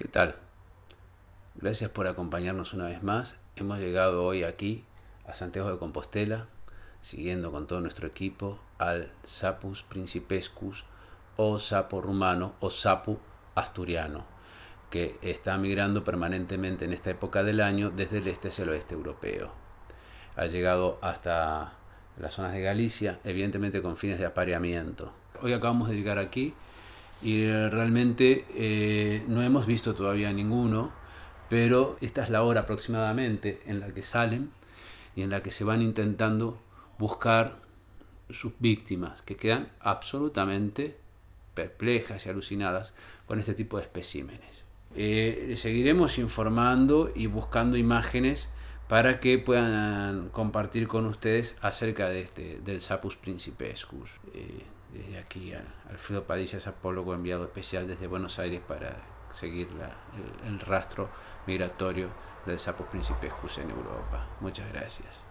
¿Qué tal? Gracias por acompañarnos una vez más. Hemos llegado hoy aquí a Santiago de Compostela, siguiendo con todo nuestro equipo al Sapus Principescus o sapo rumano o sapu asturiano, que está migrando permanentemente en esta época del año desde el este hacia el oeste europeo. Ha llegado hasta las zonas de Galicia, evidentemente con fines de apareamiento. Hoy acabamos de llegar aquí y realmente eh, no hemos visto todavía ninguno, pero esta es la hora aproximadamente en la que salen y en la que se van intentando buscar sus víctimas, que quedan absolutamente perplejas y alucinadas con este tipo de especímenes. Eh, seguiremos informando y buscando imágenes para que puedan compartir con ustedes acerca de este, del Sapus Principescus. Eh, desde aquí, Alfredo Padilla es apólogo enviado especial desde Buenos Aires para seguir el, el rastro migratorio del Sapus Principescus en Europa. Muchas gracias.